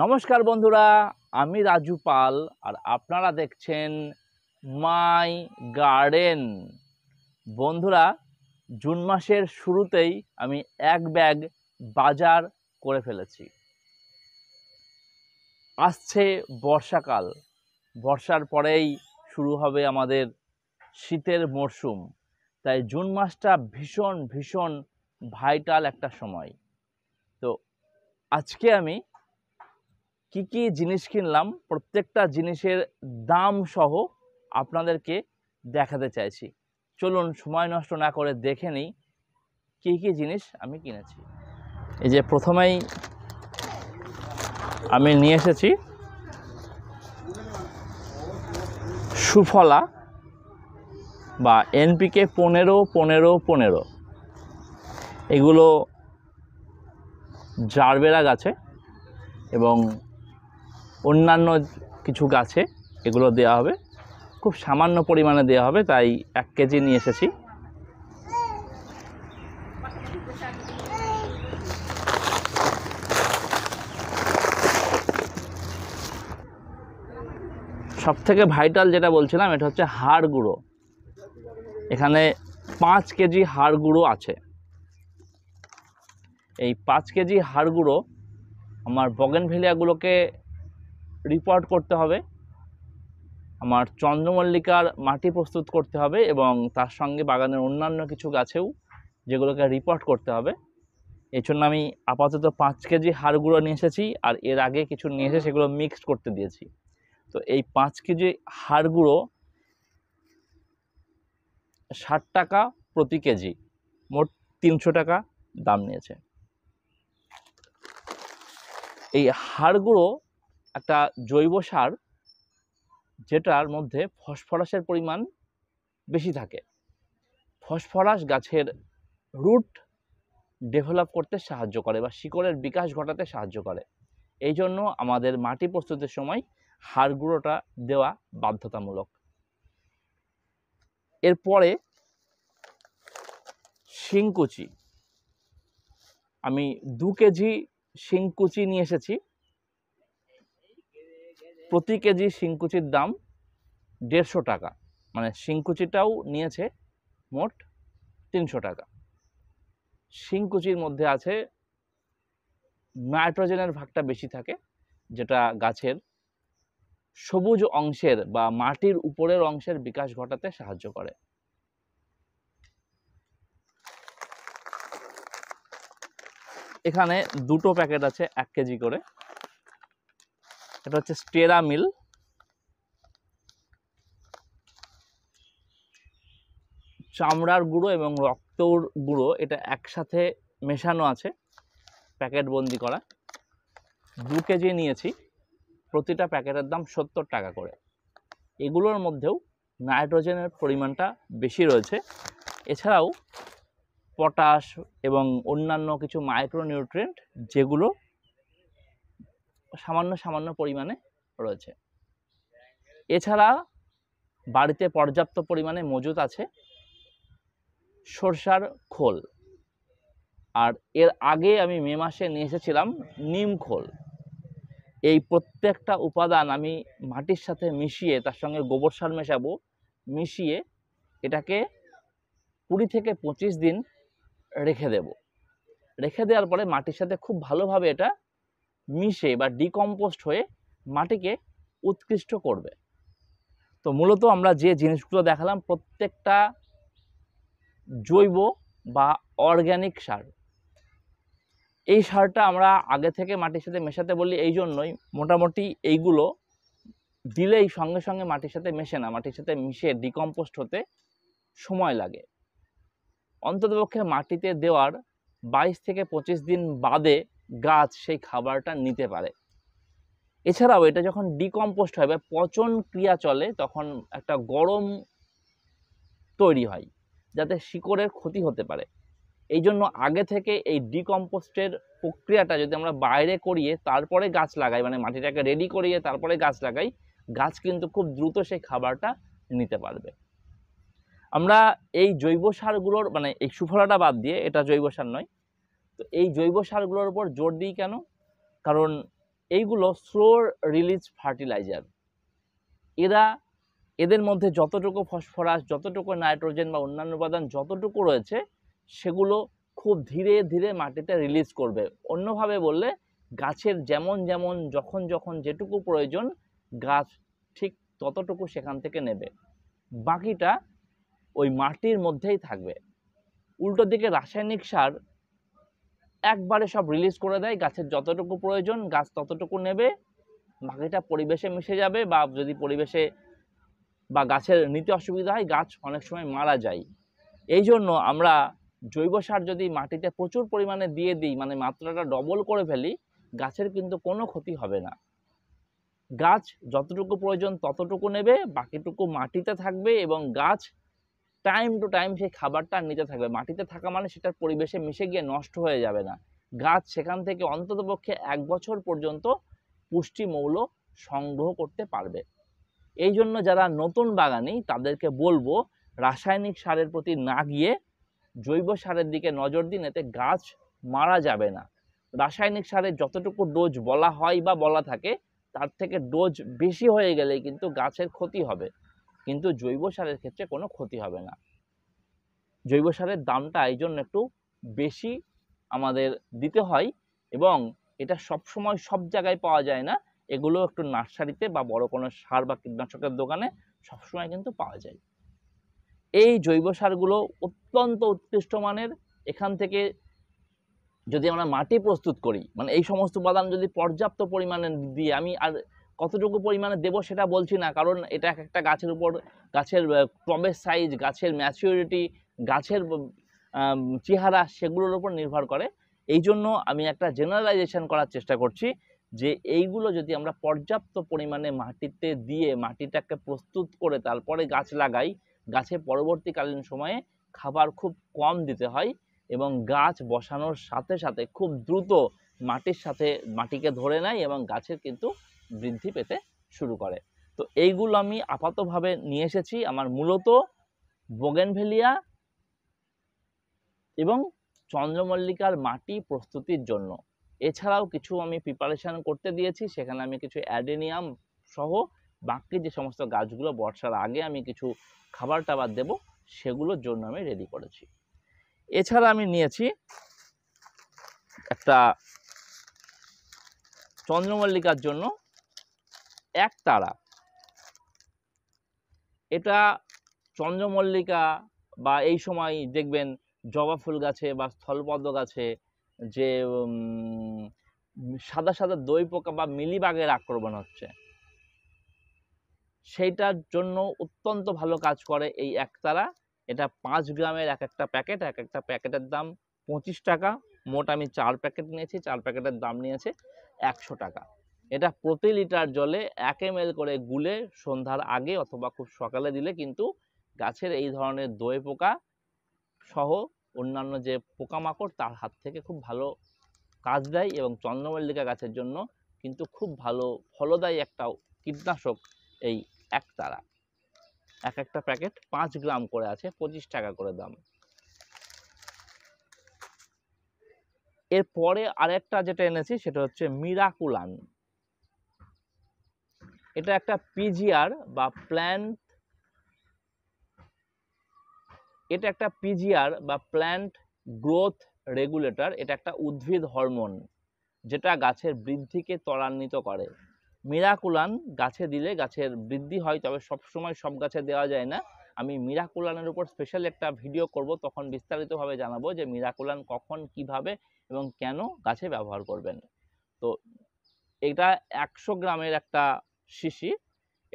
নমস্কার বন্ধুরা আমি রাজু পাল আর আপনারা দেখছেন মাই গার্ডেন বন্ধুরা জুন মাসের শুরুতেই আমি এক ব্যাগ বাজার করে ফেলেছি আসছে বর্ষাকাল বর্ষার পরেই শুরু হবে আমাদের শীতের মরশুম তাই জুন মাসটা ভীষণ ভীষণ ভাইটাল একটা সময় তো আজকে আমি কি কি জিনিস কিনলাম প্রত্যেকটা জিনিসের দাম সহ আপনাদেরকে দেখাতে চাইছি চলুন সময় নষ্ট না করে দেখে নিই কী কী জিনিস আমি কিনেছি এই যে প্রথমেই আমি নিয়ে এসেছি সুফলা বা এনপিকে পনেরো পনেরো পনেরো এগুলো জারবেরা গাছে এবং অন্যান্য কিছু গাছে এগুলো দেওয়া হবে খুব সামান্য পরিমাণে দেওয়া হবে তাই এক কেজি নিয়ে এসেছি সব থেকে ভাইটাল যেটা বলছিলাম এটা হচ্ছে হাড় গুঁড়ো এখানে পাঁচ কেজি হাড় গুঁড়ো আছে এই পাঁচ কেজি হাড় গুঁড়ো আমার বগেনভেলিয়াগুলোকে রিপোর্ট করতে হবে আমার চন্দ্রমল্লিকার মাটি প্রস্তুত করতে হবে এবং তার সঙ্গে বাগানের অন্যান্য কিছু গাছেও যেগুলোকে রিপোর্ট করতে হবে এর জন্য আমি আপাতত পাঁচ কেজি হাড় নিয়ে এসেছি আর এর আগে কিছু নিয়ে এসে সেগুলো মিক্সড করতে দিয়েছি তো এই পাঁচ কেজি হাড় ষাট টাকা প্রতি কেজি মোট তিনশো টাকা দাম নিয়েছে এই হাড়গুলো একটা জৈব সার যেটার মধ্যে ফসফরাসের পরিমাণ বেশি থাকে ফসফরাস গাছের রুট ডেভেলপ করতে সাহায্য করে বা শিকড়ের বিকাশ ঘটাতে সাহায্য করে এই জন্য আমাদের মাটি প্রস্তুতের সময় হাড়গুঁড়োটা দেওয়া বাধ্যতামূলক এরপরে শিংকুচি আমি দু কেজি শিংকুচি নিয়ে এসেছি প্রতি কেজি শিংকুচির দাম দেড়শো টাকা মানে শিংকুচিটাও নিয়েছে মোট তিনশো টাকা শিংকুচির মধ্যে আছে নাইট্রোজেনের ভাগটা বেশি থাকে যেটা গাছের সবুজ অংশের বা মাটির উপরের অংশের বিকাশ ঘটাতে সাহায্য করে এখানে দুটো প্যাকেট আছে এক কেজি করে এটা হচ্ছে স্টেরা মিল চামড়ার গুঁড়ো এবং রক্তর গুঁড়ো এটা একসাথে মেশানো আছে প্যাকেট বন্দি করা দু কেজি নিয়েছি প্রতিটা প্যাকেটের দাম সত্তর টাকা করে এগুলোর মধ্যেও নাইট্রোজেনের পরিমাণটা বেশি রয়েছে এছাড়াও পটাশ এবং অন্যান্য কিছু মাইক্রোনিউট্রিয়েন্ট যেগুলো সামান্য সামান্য পরিমাণে রয়েছে এছাড়া বাড়িতে পর্যাপ্ত পরিমাণে মজুত আছে সরষার খোল আর এর আগে আমি মে মাসে নিয়ে এসেছিলাম নিম খোল এই প্রত্যেকটা উপাদান আমি মাটির সাথে মিশিয়ে তার সঙ্গে গোবর সার মেশাবো মিশিয়ে এটাকে কুড়ি থেকে পঁচিশ দিন রেখে দেব রেখে দেওয়ার পরে মাটির সাথে খুব ভালোভাবে এটা মিশে বা ডিকম্পোস্ট হয়ে মাটিকে উৎকৃষ্ট করবে তো মূলত আমরা যে জিনিসগুলো দেখালাম প্রত্যেকটা জৈব বা অর্গ্যানিক সার এই সারটা আমরা আগে থেকে মাটির সাথে মেশাতে বলি এই জন্যই মোটামুটি এইগুলো দিলেই সঙ্গে সঙ্গে মাটির সাথে মেশে না মাটির সাথে মিশে ডিকম্পোস্ট হতে সময় লাগে অন্ততপক্ষে মাটিতে দেওয়ার বাইশ থেকে পঁচিশ দিন বাদে গাছ সেই খাবারটা নিতে পারে এছাড়াও এটা যখন ডিকম্পোস্ট হয় বা পচন ক্রিয়া চলে তখন একটা গরম তৈরি হয় যাতে শিকড়ের ক্ষতি হতে পারে এই জন্য আগে থেকে এই ডিকম্পোস্টের প্রক্রিয়াটা যদি আমরা বাইরে করিয়ে তারপরে গাছ লাগাই মানে মাটিটাকে রেডি করিয়ে তারপরে গাছ লাগাই গাছ কিন্তু খুব দ্রুত সেই খাবারটা নিতে পারবে আমরা এই জৈব সারগুলোর মানে এই সুফলাটা বাদ দিয়ে এটা জৈব সার নয় তো এই জৈব সারগুলোর উপর জোর দিই কেন কারণ এইগুলো স্লো রিলিজ ফার্টিলাইজার এরা এদের মধ্যে যতটুকু ফসফরাস যতটুকু নাইট্রোজেন বা অন্যান্য উপাদান যতটুকু রয়েছে সেগুলো খুব ধীরে ধীরে মাটিতে রিলিজ করবে অন্যভাবে বললে গাছের যেমন যেমন যখন যখন যেটুকু প্রয়োজন গাছ ঠিক ততটুকু সেখান থেকে নেবে বাকিটা ওই মাটির মধ্যেই থাকবে উল্টো দিকে রাসায়নিক সার একবারে সব রিলিজ করে দেয় গাছের যতটুকু প্রয়োজন গাছ ততটুকু নেবে বাকিটা পরিবেশে মিশে যাবে বা যদি পরিবেশে বা গাছের নিতে অসুবিধা হয় গাছ অনেক সময় মারা যায় এই জন্য আমরা জৈব সার যদি মাটিতে প্রচুর পরিমাণে দিয়ে দিই মানে মাত্রাটা ডবল করে ফেলি গাছের কিন্তু কোনো ক্ষতি হবে না গাছ যতটুকু প্রয়োজন ততটুকু নেবে বাকিটুকু মাটিতে থাকবে এবং গাছ টাইম টু টাইম সেই খাবারটা নিতে থাকবে মাটিতে থাকা মানে সেটার পরিবেশে মিশে গিয়ে নষ্ট হয়ে যাবে না গাছ সেখান থেকে অন্ততপক্ষে এক বছর পর্যন্ত পুষ্টিমৌল সংগ্রহ করতে পারবে এই জন্য যারা নতুন বাগানি তাদেরকে বলবো রাসায়নিক সারের প্রতি না গিয়ে জৈব সারের দিকে নজর দিন এতে গাছ মারা যাবে না রাসায়নিক সারের যতটুকু ডোজ বলা হয় বা বলা থাকে তার থেকে ডোজ বেশি হয়ে গেলে কিন্তু গাছের ক্ষতি হবে কিন্তু জৈব সারের ক্ষেত্রে কোনো ক্ষতি হবে না জৈব সারের দামটা এই জন্য একটু বেশি আমাদের দিতে হয় এবং এটা সব সময় সব জায়গায় পাওয়া যায় না এগুলো একটু নার্সারিতে বা বড় কোনো সার বা কীটনাশকের দোকানে সবসময় কিন্তু পাওয়া যায় এই জৈব সারগুলো অত্যন্ত উৎকৃষ্ট মানের এখান থেকে যদি আমরা মাটি প্রস্তুত করি মানে এই সমস্ত উপাদান যদি পর্যাপ্ত পরিমাণে দিয়ে আমি আর কতটুকু পরিমাণে দেব সেটা বলছি না কারণ এটা এক একটা গাছের উপর গাছের ক্রমের সাইজ গাছের ম্যাচিউরিটি গাছের চেহারা সেগুলোর উপর নির্ভর করে এই জন্য আমি একটা জেনারেলাইজেশন করার চেষ্টা করছি যে এইগুলো যদি আমরা পর্যাপ্ত পরিমাণে মাটিতে দিয়ে মাটিটাকে প্রস্তুত করে তারপরে গাছ লাগাই গাছে পরবর্তীকালীন সময়ে খাবার খুব কম দিতে হয় এবং গাছ বসানোর সাথে সাথে খুব দ্রুত মাটির সাথে মাটিকে ধরে নেয় এবং গাছের কিন্তু বৃদ্ধি পেতে শুরু করে তো এইগুলো আমি আপাতভাবে নিয়ে এসেছি আমার মূলত বোগেনভেলিয়া এবং চন্দ্রমল্লিকার মাটি প্রস্তুতির জন্য এছাড়াও কিছু আমি প্রিপারেশান করতে দিয়েছি সেখানে আমি কিছু অ্যাডেনিয়াম সহ বাকি যে সমস্ত গাছগুলো বর্ষার আগে আমি কিছু খাবার টাবার দেব সেগুলোর জন্য আমি রেডি করেছি এছাড়া আমি নিয়েছি একটা চন্দ্রমল্লিকার জন্য এক তারা এটা চন্দ্রমল্লিকা বা এই সময় দেখবেন জবা ফুল গাছে বা স্থলপদ্ম গাছে যে সাদা সাদা দই পোকা বা মিলিবাগের আক্রমণ হচ্ছে সেইটার জন্য অত্যন্ত ভালো কাজ করে এই একতারা এটা পাঁচ গ্রামের এক একটা প্যাকেট এক একটা প্যাকেটের দাম পঁচিশ টাকা মোট আমি চার প্যাকেট নিয়েছি চার প্যাকেটের দাম নিয়েছে একশো টাকা এটা প্রতি লিটার জলে এক এম করে গুলে সন্ধ্যার আগে অথবা খুব সকালে দিলে কিন্তু গাছের এই ধরনের দই পোকা সহ অন্যান্য যে পোকামাকড় তার হাত থেকে খুব ভালো কাজ দেয় এবং চন্দ্রমল্লিকা গাছের জন্য কিন্তু খুব ভালো ফলদায়ী একটা কীটনাশক এই একতারা এক একটা প্যাকেট পাঁচ গ্রাম করে আছে পঁচিশ টাকা করে দাম এরপরে আরেকটা যেটা এনেছি সেটা হচ্ছে মিরাকুলান এটা একটা পিজিআর বা প্ল্যান্ট এটা একটা পিজিআর বা প্ল্যান্ট গ্রোথ রেগুলেটর এটা একটা উদ্ভিদ হরমোন যেটা গাছের বৃদ্ধিকে ত্বরান্বিত করে মিরাকুলান গাছে দিলে গাছের বৃদ্ধি হয় তবে সবসময় সব গাছে দেওয়া যায় না আমি মিরাকুলানের উপর স্পেশাল একটা ভিডিও করব তখন বিস্তারিতভাবে জানাবো যে মিরাকুলান কখন কিভাবে এবং কেন গাছে ব্যবহার করবেন তো এটা একশো গ্রামের একটা শিশি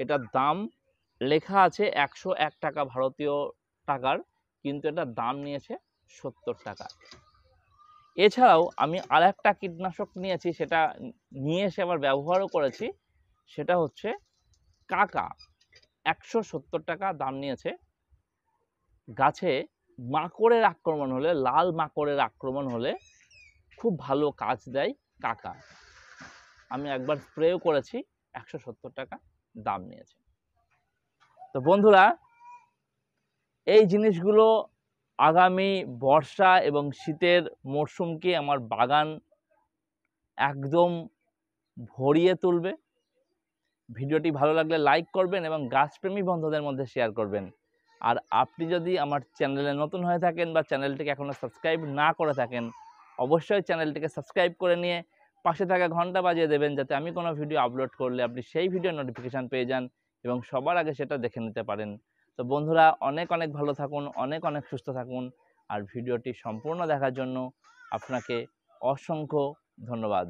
এটার দাম লেখা আছে একশো এক টাকা ভারতীয় টাকার কিন্তু এটা দাম নিয়েছে সত্তর টাকা এছাড়াও আমি আর একটা কীটনাশক নিয়েছি সেটা নিয়ে এসে আবার ব্যবহারও করেছি সেটা হচ্ছে কাকা একশো সত্তর টাকা দাম নিয়েছে গাছে মাকড়ের আক্রমণ হলে লাল মাকড়ের আক্রমণ হলে খুব ভালো কাজ দেয় কাকা আমি একবার স্প্রেও করেছি একশো সত্তর টাকা দাম নিয়েছে তো বন্ধুরা এই জিনিসগুলো আগামী বর্ষা এবং শীতের মরশুমকে আমার বাগান একদম ভরিয়ে তুলবে ভিডিওটি ভালো লাগলে লাইক করবেন এবং গাছপ্রেমী বন্ধুদের মধ্যে শেয়ার করবেন আর আপনি যদি আমার চ্যানেলে নতুন হয়ে থাকেন বা চ্যানেলটিকে এখনও সাবস্ক্রাইব না করে থাকেন অবশ্যই চ্যানেলটিকে সাবস্ক্রাইব করে নিয়ে পাশে থাকা ঘন্টা বাজিয়ে দেবেন যাতে আমি কোনো ভিডিও আপলোড করলে আপনি সেই ভিডিও নোটিফিকেশান পেয়ে যান এবং সবার আগে সেটা দেখে নিতে পারেন তো বন্ধুরা অনেক অনেক ভালো থাকুন অনেক অনেক সুস্থ থাকুন আর ভিডিওটি সম্পূর্ণ দেখার জন্য আপনাকে অসংখ্য ধন্যবাদ